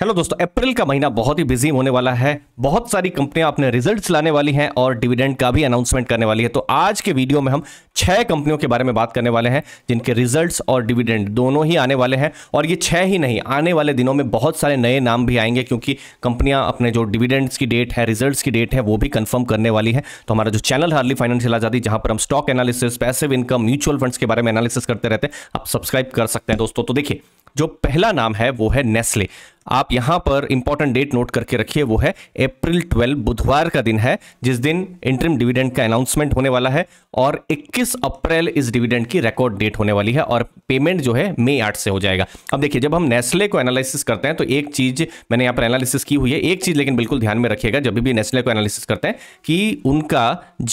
hello दोस्तों अप्रैल का महीना बहुत ही बिजी होने वाला है बहुत सारी कंपनियां अपने रिजल्ट्स लाने वाली हैं और डिविडेंड का भी अनाउंसमेंट करने वाली है तो आज के वीडियो में हम छह कंपनियों के बारे में बात करने वाले हैं जिनके रिजल्ट्स और डिविडेंड दोनों ही आने वाले हैं और ये छह ही नहीं आने वाले दिनों में बहुत सारे नए नाम भी आएंगे क्योंकि कंपनियां अपने जो डिविडेंड्स की डेट है रिजल्ट की डेट है वो भी कन्फर्म करने वाली है तो हमारा जो चैनल हार्ली फाइनेंशियल आजादी जहां पर हम stock analysis passive income mutual fund के बारे में एनालिसिस करते रहते हैं आप सब्सक्राइब कर सकते हैं दोस्तों तो देखिए जो पहला नाम है वो है नेस्ले आप यहां पर इंपॉर्टेंट डेट नोट करके रखिए वो है अप्रैल 12 बुधवार का दिन है जिस दिन इंटरम डिविडेंड का अनाउंसमेंट होने वाला है और 21 अप्रैल इस डिविडेंड की रिकॉर्ड डेट होने वाली है और पेमेंट जो है मई आठ से हो जाएगा अब देखिए जब हम नेस्ले को एनालिसिस करते हैं तो एक चीज मैंने यहां पर एनालिसिस की हुई है एक चीज लेकिन बिल्कुल ध्यान में रखिएगा जब भी नेस्ले को एनालिसिस करते हैं कि उनका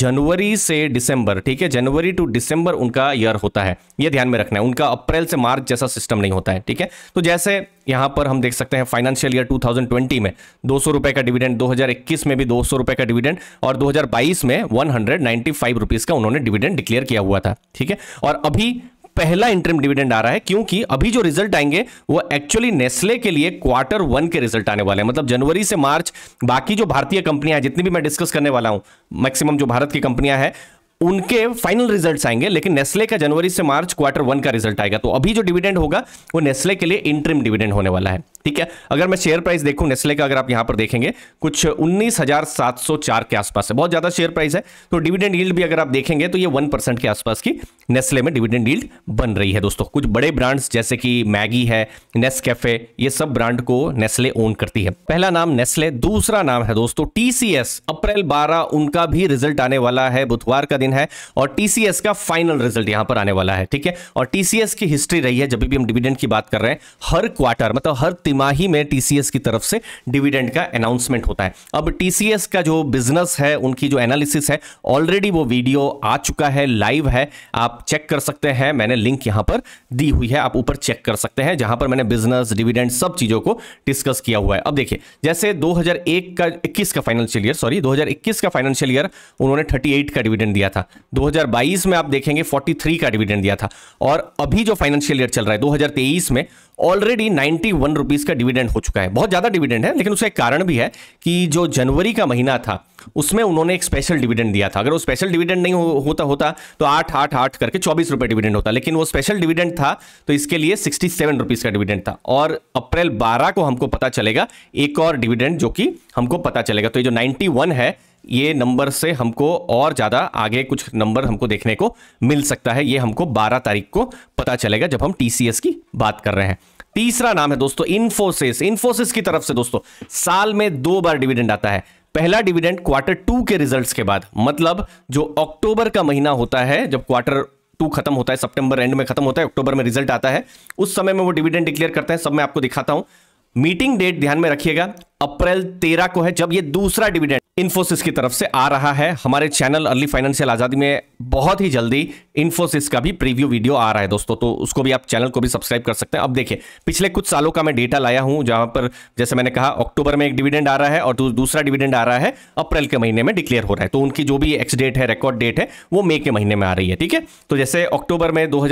जनवरी से दिसंबर ठीक है जनवरी टू दिसंबर उनका ईयर होता है यह ध्यान में रखना है उनका अप्रैल से मार्च जैसा सिस्टम नहीं होता है ठीक है तो जैसे यहां पर हम देख सकते हैं फाइनेंशियल ईयर 2020 में दो सौ रुपए का डिविडेंड 2021 में भी दो सौ रुपए का डिविडेंड और 2022 में वन हंड्रेड का उन्होंने डिविडेंड डिक्लेयर किया हुआ था ठीक है और अभी पहला इंटरम डिविडेंड आ रहा है क्योंकि अभी जो रिजल्ट आएंगे वो एक्चुअली नेस्ले के लिए क्वार्टर वन के रिजल्ट आने वाले हैं मतलब जनवरी से मार्च बाकी जो भारतीय कंपनियां जितनी भी मैं डिस्कस करने वाला हूं मैक्सिमम जो भारत की कंपनियां हैं उनके फाइनल रिजल्ट आएंगे लेकिन नेस्ले का जनवरी से मार्च क्वार्टर वन का रिजल्ट आएगा तो अभी जो डिविडेंड होगा वो नेस्ले के लिए इंट्रीम डिविडेंड होने वाला है ठीक है अगर मैं शेयर प्राइस देखूं नेस्ले का अगर आप यहां पर देखेंगे कुछ 19,704 के आसपास है बहुत ज्यादा शेयर प्राइस है तो डिविडेंड यील्ड भी अगर आप देखेंगे तो ये 1 परसेंट के आसपास की नेस्ले में डिविडेंड यील्ड बन रही है दोस्तों कुछ बड़े ब्रांड्स जैसे कि मैगी है नेस कैफे ये सब ब्रांड को नेस्ले ओन करती है पहला नाम नेस्ले दूसरा नाम है दोस्तों टीसीएस अप्रैल बारह उनका भी रिजल्ट आने वाला है बुधवार का दिन है और टीसीएस का फाइनल रिजल्ट यहां पर आने वाला है ठीक है और टीसीएस की हिस्ट्री रही है जब भी हम डिविडेंड की बात कर रहे हैं हर क्वार्टर मतलब हर तिमाही में टीसीएस की तरफ से डिविडेंड का अनाउंसमेंट होता है अब टीसीएस का जो बिजनेस है उनकी जो एनालिसिस है ऑलरेडी वो वीडियो आ चुका है लाइव है आप चेक कर सकते हैं मैंने लिंक यहां पर दी हुई है आप ऊपर चेक कर सकते हैं जहां पर मैंने बिजनेस डिविडेंड सब चीजों को डिस्कस किया हुआ है अब देखिए जैसे 2001 का 21 का फाइनेंशियल ईयर सॉरी 2021 का फाइनेंशियल ईयर उन्होंने 38 का डिविडेंड दिया था 2022 में आप देखेंगे 43 का डिविडेंड दिया था और अभी जो फाइनेंशियल ईयर चल रहा है 2023 में ऑलरेडी नाइन्टी वन रुपीज़ का डिविडेंड हो चुका है बहुत ज़्यादा डिविडेंड है लेकिन उसका एक कारण भी है कि जो जनवरी का महीना था उसमें उन्होंने एक स्पेशल डिविडेंड दिया था अगर वो स्पेशल डिविडेंड नहीं हो, होता होता तो आठ आठ आठ करके चौबीस रुपये डिविडेंड होता लेकिन वो स्पेशल डिविडेंड था तो इसके लिए सिक्सटी सेवन रुपीज़ का डिविडेंड था और अप्रैल बारह को हमको पता चलेगा एक और डिविडेंड जो कि हमको पता चलेगा तो ये जो नाइन्टी वन है ये नंबर से हमको और ज़्यादा आगे कुछ नंबर हमको देखने को मिल सकता है ये हमको 12 तारीख को पता चलेगा जब हम टीसीएस की बात कर रहे हैं तीसरा नाम है दोस्तों इन्फोसिस इन्फोसिस की तरफ से दोस्तों साल में दो बार डिविडेंड आता है पहला डिविडेंड क्वार्टर टू के रिजल्ट्स के बाद मतलब जो अक्टूबर का महीना होता है जब क्वार्टर टू खत्म होता है सितंबर एंड में खत्म होता है अक्टूबर में रिजल्ट आता है उस समय में वो डिविडेंड डिक्लेयर करते हैं सब मैं आपको दिखाता हूं मीटिंग डेट ध्यान में रखिएगा अप्रैल तेरह को है जब ये दूसरा डिविडेंड इन्फोसिस की तरफ से आ रहा है हमारे चैनल अर्ली फाइनेंशियल आज़ादी में बहुत ही जल्दी इन्फोसिस का भी प्रीव्यू वीडियो आ रहा है दोस्तों तो उसको भी आप चैनल को भी सब्सक्राइब कर सकते हैं अब देखिए पिछले कुछ सालों का मैं डेटा लाया हूं जहां पर जैसे मैंने कहा अक्टूबर में एक डिविडेंड आ रहा है और दूसरा डिविडेंड आ रहा है अप्रैल के महीने में डिक्लेयर हो रहा है तो उनकी जो भी एक्स डेट है रिकॉर्ड डेट है वो मे के महीने में आ रही है ठीक है तो जैसे अक्टूबर में दो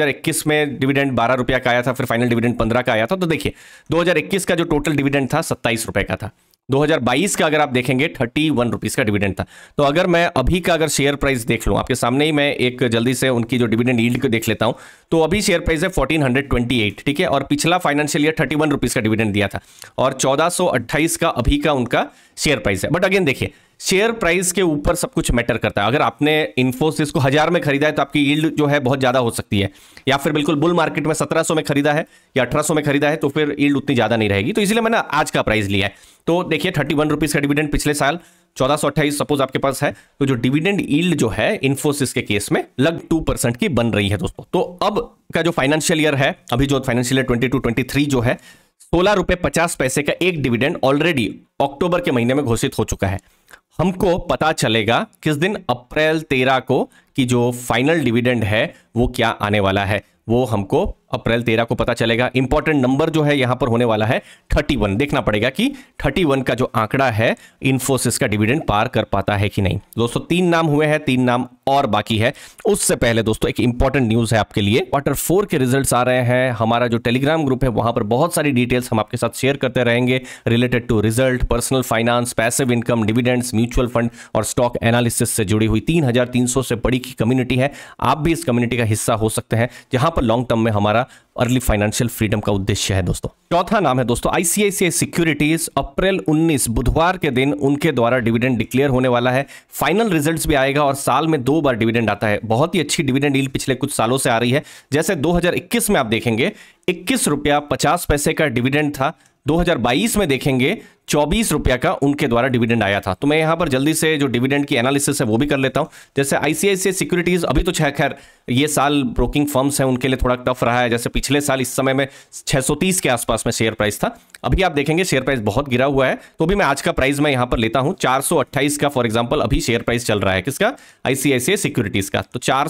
में डिविडेंड बारह रुपया का आया था फिर फाइनल डिविडेंड पंद्रह का आया था तो देखिए दो का जो टोटल डिविडेंड था सत्ताईस का था 2022 का अगर आप देखेंगे थर्टी वन रुपीज़ का डिविडेंड था तो अगर मैं अभी का अगर शेयर प्राइस देख लूँ आपके सामने ही मैं एक जल्दी से उनकी जो डिविडेंड ईल्ड देख लेता हूँ तो अभी शेयर प्राइस है फोर्टीन ठीक है और पिछला फाइनेंशियल ईयर थर्टी वन का डिविडेंड दिया था और चौदह का अभी का उनका शेयर प्राइस है बट अगेन देखिए शेयर प्राइस के ऊपर सब कुछ मैटर करता है अगर आपने इन्फोसिस को हजार में खरीदा है तो आपकी ईल्ड जो है बहुत ज्यादा हो सकती है या फिर बिल्कुल बुल मार्केट में सत्रह सौ में खरीदा है या अठारह सौ में खरीदा है तो फिर ईल्ड उतनी ज्यादा नहीं रहेगी तो इसलिए मैंने आज का प्राइस लिया है तो देखिए थर्टी वन रुपीज का डिविडेंड पिछले साल चौदह सौ अट्ठाईस सपोज आपके पास है तो जो डिविडेंड ईल्ड जो है इन्फोसिस के केस में लग टू परसेंट की बन रही है दोस्तों तो अब का जो फाइनेंशियल ईयर है अभी जो financial year twenty two twenty three जो है सोलह रुपए पचास पैसे का एक डिविडेंड ऑलरेडी अक्टूबर के महीने में घोषित हो चुका है हमको पता चलेगा किस दिन अप्रैल तेरह को कि जो फाइनल डिविडेंड है वो क्या आने वाला है वो हमको अप्रैल तेरह को पता चलेगा इंपॉर्टेंट नंबर जो है यहां पर होने वाला है थर्टी वन देखना पड़ेगा कि थर्टी वन का जो आंकड़ा है इन्फोसिस का डिविडेंड पार कर पाता है कि नहीं दोस्तों तीन नाम हुए हैं तीन नाम और बाकी है उससे पहले दोस्तों एक इंपॉर्टेंट न्यूज है आपके लिए क्वार्टर फोर के रिजल्ट आ रहे हैं हमारा जो टेलीग्राम ग्रुप है वहां पर बहुत सारी डिटेल्स हम आपके साथ शेयर करते रहेंगे related to result personal finance passive income dividends mutual fund और स्टॉक एनालिसिस से जुड़ी हुई तीन से बड़ी की कम्युनिटी है आप भी इस कम्युनिटी का हिस्सा हो सकते हैं जहां पर लॉन्ग टर्म में हमारा हमारा अर्ली फाइनेंशियल फ्रीडम का उद्देश्य है दोस्तों चौथा नाम है दोस्तों आईसीआईसीआई सिक्योरिटीज अप्रैल 19 बुधवार के दिन उनके द्वारा डिविडेंड डिक्लेयर होने वाला है फाइनल रिजल्ट्स भी आएगा और साल में दो बार डिविडेंड आता है बहुत ही अच्छी डिविडेंड डील पिछले कुछ सालों से आ रही है जैसे दो में आप देखेंगे इक्कीस का डिविडेंड था 2022 में देखेंगे चौबीस रुपया का उनके द्वारा डिविडेंड आया था तो मैं यहां पर जल्दी से जो डिविडेंड की एनालिसिस है वो भी कर लेता हूं जैसे आईसीआईसीआई सिक्योरिटीज़ अभी तो खैर ये साल ब्रोकिंग फर्म्स हैं उनके लिए थोड़ा टफ रहा है जैसे पिछले साल इस समय में 630 के आसपास में शेयर प्राइस था अभी आप देखेंगे शेयर प्राइस बहुत गिरा हुआ है तो भी मैं आज का प्राइस मैं यहां पर लेता हूं चार का फॉर एग्जाम्पल अभी शेयर प्राइस चल रहा है किसका आईसीआईसीआई सिक्योरिटीज़ का तो चार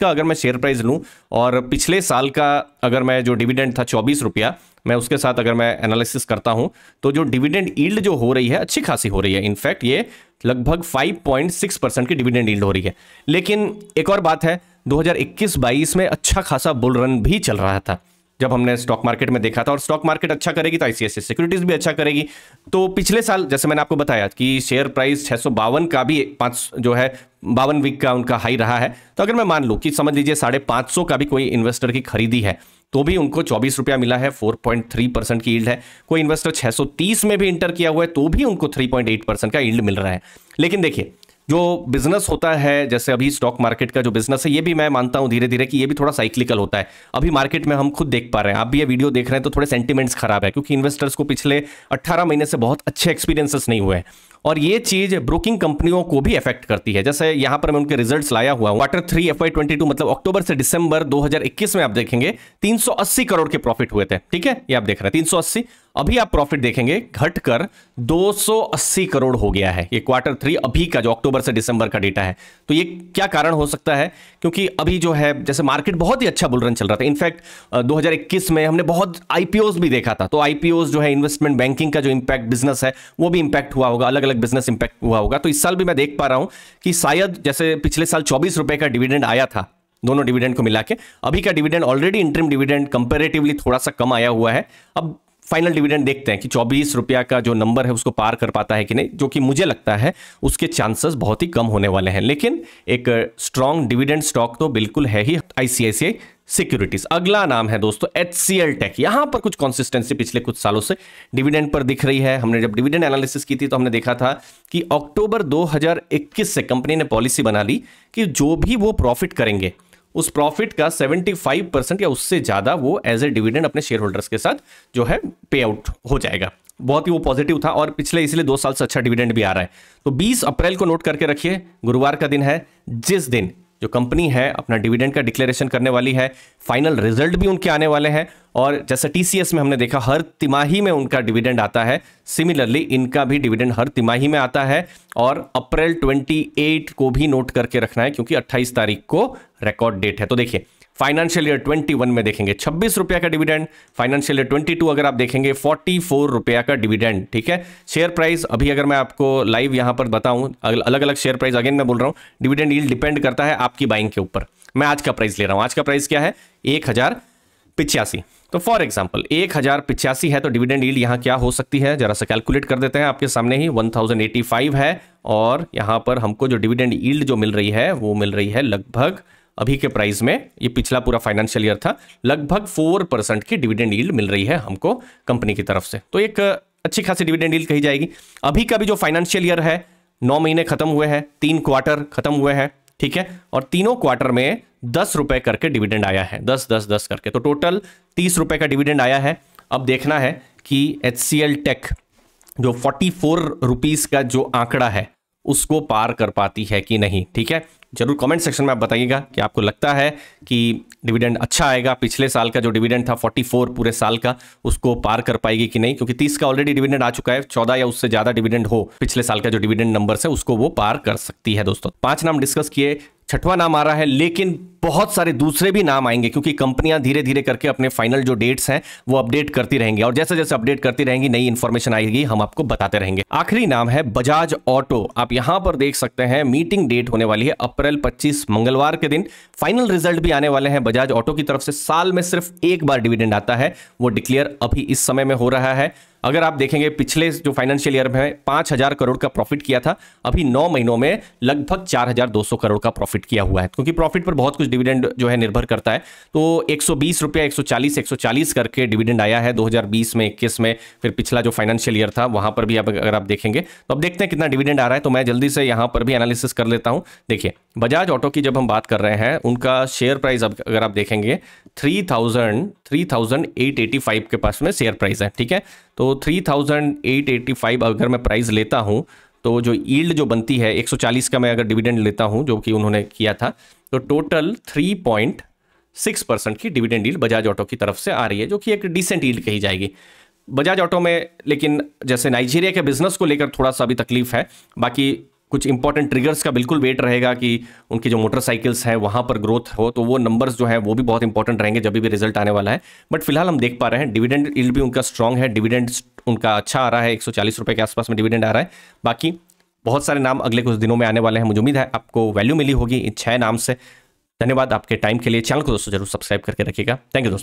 का अगर मैं शेयर प्राइस लूँ और पिछले साल का अगर मैं जो डिविडेंड था चौबीस रुपया मैं उसके साथ अगर मैं एनालिसिस करता हूँ तो जो डिविडेंड डिविडेंड ईल्ड जो हो रही है अच्छी खासी हो रही है इनफैक्ट ये लगभग 5.6 परसेंट की डिविडेंड ईल्ड हो रही है लेकिन एक और बात है 2021-22 में अच्छा खासा बुल रन भी चल रहा था जब हमने स्टॉक मार्केट में देखा था और स्टॉक मार्केट अच्छा करेगी तो आईसीआईसी सिक्योरिटीज भी अच्छा करेगी तो पिछले साल जैसे मैंने आपको बताया कि शेयर प्राइस छह का भी पांच जो है बावन वीक का उनका हाई रहा है तो अगर मैं मान लू कि समझ लीजिए साढ़े का भी कोई इन्वेस्टर की खरीदी है तो भी उनको चौबीस रुपया मिला है फोर पॉइंट थ्री परसेंट की ईल्ड है कोई इन्वेस्टर छह सौ तीस में भी इंटर किया हुआ है तो भी उनको थ्री पॉइंट एट परसेंट का ईल्ड मिल रहा है लेकिन देखिए जो बिजनेस होता है जैसे अभी स्टॉक मार्केट का जो बिजनेस है ये भी मैं मानता हूँ धीरे धीरे कि ये भी थोड़ा साइक्लिकल होता है अभी मार्केट में हम खुद देख पा रहे हैं आप भी ये वीडियो देख रहे हैं तो थोड़े सेंटीमेंट्स खराब है क्योंकि इन्वेस्टर्स को पिछले 18 महीने से बहुत अच्छे एक्सपीरियंसेस नहीं हुए हैं और ये चीज ब्रोकिंग कंपनियों को भी अफेक्ट करती है जैसे यहां पर मैं उनके रिजल्ट लाया हुआ quarter three F twenty two मतलब अक्टूबर से दिसंबर 2021 में आप देखेंगे 380 करोड़ के प्रॉफिट हुए थे ठीक है ये आप देख रहे हैं 380 अभी आप प्रॉफिट देखेंगे घटकर 280 करोड़ हो गया है ये क्वार्टर थ्री अभी का जो अक्टूबर से दिसंबर का डेटा है तो ये क्या कारण हो सकता है क्योंकि अभी जो है जैसे मार्केट बहुत ही अच्छा बुलरन चल रहा था इनफैक्ट इक्कीस में हमने बहुत आईपीओ भी देखा था तो आईपीओ जो है इन्वेस्टमेंट बैंकिंग का जो इम्पैक्ट बिजनेस है वो भी इंपैक्ट हुआ होगा अलग अलग अलग बिजनेस इंपैक्ट हुआ होगा तो इस साल भी मैं देख पा रहा हूँ कि शायद जैसे पिछले साल चौबीस रुपये का डिविडेंड आया था दोनों डिविडेंड को मिला के अभी का dividend already interim dividend comparatively थोड़ा सा कम आया हुआ है अब फाइनल डिविडेंड देखते हैं कि चौबीस रुपया का जो नंबर है उसको पार कर पाता है कि नहीं जो कि मुझे लगता है उसके चांसेस बहुत ही कम होने वाले हैं लेकिन एक स्ट्रांग डिविडेंड स्टॉक तो बिल्कुल है ही आईसीआईसीआई सिक्योरिटीज अगला नाम है दोस्तों एच सी एल टेक यहां पर कुछ कॉन्सिस्टेंसी पिछले कुछ सालों से डिविडेंड पर दिख रही है हमने जब डिविडेंड एनालिसिस की थी तो हमने देखा था कि अक्टूबर 2021 से कंपनी ने पॉलिसी बना ली कि जो भी वो प्रॉफिट करेंगे उस प्रॉफिट का 75 परसेंट या उससे ज़्यादा वो एज ए डिविडेंड अपने शेयर होल्डर्स के साथ जो है पे आउट हो जाएगा बहुत ही वो पॉजिटिव था और पिछले इसलिए दो साल से अच्छा डिविडेंड भी आ रहा है तो 20 अप्रैल को नोट करके रखिए गुरुवार का दिन है जिस दिन जो कंपनी है अपना डिविडेंड का डिक्लेरेशन करने वाली है फाइनल रिजल्ट भी उनके आने वाले हैं और जैसे टीसीएस में हमने देखा हर तिमाही में उनका डिविडेंड आता है सिमिलरली इनका भी डिविडेंड हर तिमाही में आता है और अप्रैल 28 को भी नोट करके रखना है क्योंकि 28 तारीख को रिकॉर्ड डेट है तो देखिए फाइनेंशियल ईयर 21 में देखेंगे छब्बीस रुपया का डिविडेंड फाइनेंशियल ईयर 22 अगर आप देखेंगे 44 रुपया का डिविडेंड ठीक है शेयर प्राइस अभी अगर मैं आपको लाइव यहां पर बताऊं अलग अलग शेयर प्राइस अगेन मैं बोल रहा हूं डिविडेंड ईल्ड डिपेंड करता है आपकी बाइंग के ऊपर मैं आज का प्राइस ले रहा हूं आज का प्राइस क्या है एक हजार पिचासी तो फॉर एग्जाम्पल एक हजार पिचासी है तो डिविडेंड ईल्ड यहाँ क्या हो सकती है जरा सा कैलकुलेट कर देते हैं आपके सामने ही 1085 है और यहाँ पर हमको जो डिविडेंड ईल्ड जो मिल रही है वो मिल रही है लगभग अभी के प्राइस में ये पिछला पूरा फाइनेंशियल ईयर था लगभग फोर परसेंट की डिविडेंड ईल्ड मिल रही है हमको कंपनी की तरफ से तो एक अच्छी खासी डिविडेंड ईल्ड कही जाएगी अभी का भी जो फाइनेंशियल ईयर है नौ महीने खत्म हुए हैं तीन क्वार्टर खत्म हुए हैं ठीक है और तीनों क्वार्टर में दस रुपए करके डिविडेंड आया है दस दस दस करके तो टोटल तीस रुपए का डिविडेंड आया है अब देखना है कि एच सी एल टेक जो फोर्टी फोर रुपीज का जो आंकड़ा है उसको पार कर पाती है कि नहीं ठीक है जरूर कमेंट सेक्शन में आप बताइएगा कि आपको लगता है कि डिविडेंड अच्छा आएगा पिछले साल का जो डिविडेंड था 44 पूरे साल का उसको पार कर पाएगी कि नहीं क्योंकि 30 का ऑलरेडी डिविडेंड आ चुका है 14 या उससे ज़्यादा डिविडेंड हो पिछले साल का जो डिविडेंड नंबर है उसको वो पार कर सकती है दोस्तों पांच नाम डिस्कस किए छठवां नाम आ रहा है लेकिन बहुत सारे दूसरे भी नाम आएंगे क्योंकि कंपनियां धीरे धीरे करके अपने फाइनल जो डेट्स हैं वो अपडेट करती रहेंगी और जैसे जैसे अपडेट करती रहेंगी नई इन्फॉर्मेशन आएगी हम आपको बताते रहेंगे आखिरी नाम है बजाज ऑटो आप यहां पर देख सकते हैं मीटिंग डेट होने वाली है अप्रैल 25 मंगलवार के दिन फाइनल रिजल्ट भी आने वाले हैं बजाज ऑटो की तरफ से साल में सिर्फ एक बार डिविडेंड आता है वो डिक्लेयर अभी इस समय में हो रहा है अगर आप देखेंगे पिछले जो फाइनेंशियल ईयर में पांच हज़ार करोड़ का प्रॉफिट किया था अभी नौ महीनों में लगभग चार हज़ार दो सौ करोड़ का प्रॉफिट किया हुआ है क्योंकि प्रॉफिट पर बहुत कुछ डिविडेंड जो है निर्भर करता है तो एक सौ बीस रुपया एक सौ चालीस एक सौ चालीस करके डिविडेंड आया है दो हज़ार बीस में इक्कीस में फिर पिछला जो फाइनेंशियल ईयर था वहां पर भी आप अगर आप देखेंगे तो अब देखते हैं कितना डिविडेंड आ रहा है तो मैं जल्दी से यहां पर भी एनालिसिस कर लेता हूं देखिए बजाज ऑटो की जब हम बात कर रहे हैं उनका शेयर प्राइस अब अगर आप देखेंगे three thousand three thousand eight eighty five के पास में शेयर प्राइस है ठीक है तो तो 3885 अगर मैं प्राइस लेता हूँ तो जो ईल्ड जो बनती है 140 का मैं अगर डिविडेंड लेता हूँ जो कि उन्होंने किया था तो टोटल 3.6 परसेंट की डिविडेंड ईल्ड बजाज ऑटो की तरफ से आ रही है जो कि एक डिसेंट ईल्ड कही जाएगी बजाज ऑटो में लेकिन जैसे नाइजीरिया के बिजनेस को लेकर थोड़ा सा अभी तकलीफ है बाकी कुछ इंपॉर्टेंट ट्रिगर्स का बिल्कुल वेट रहेगा कि उनकी जो मोटरसाइकिल्स है वहाँ पर ग्रोथ हो तो वो नंबर्स जो है वो भी बहुत इंपॉर्टेंट रहेंगे जब भी रिजल्ट आने वाला है बट फिलहाल हम देख पा रहे हैं डिविडेंड इल्ड भी उनका स्ट्रॉन्ग है डिविडेंड उनका अच्छा आ रहा है एक सौ के आसपास में डिविडेंड आ रहा है बाकी बहुत सारे नाम अगले कुछ दिनों में आने वाले हैं मुझे उम्मीद है आपको वैल्यू मिली होगी इन छः नाम से धन्यवाद आपके टाइम के लिए चैनल को दोस्तों जरूर सब्सक्राइब करके रखिएगा थैंक यू दोस्तों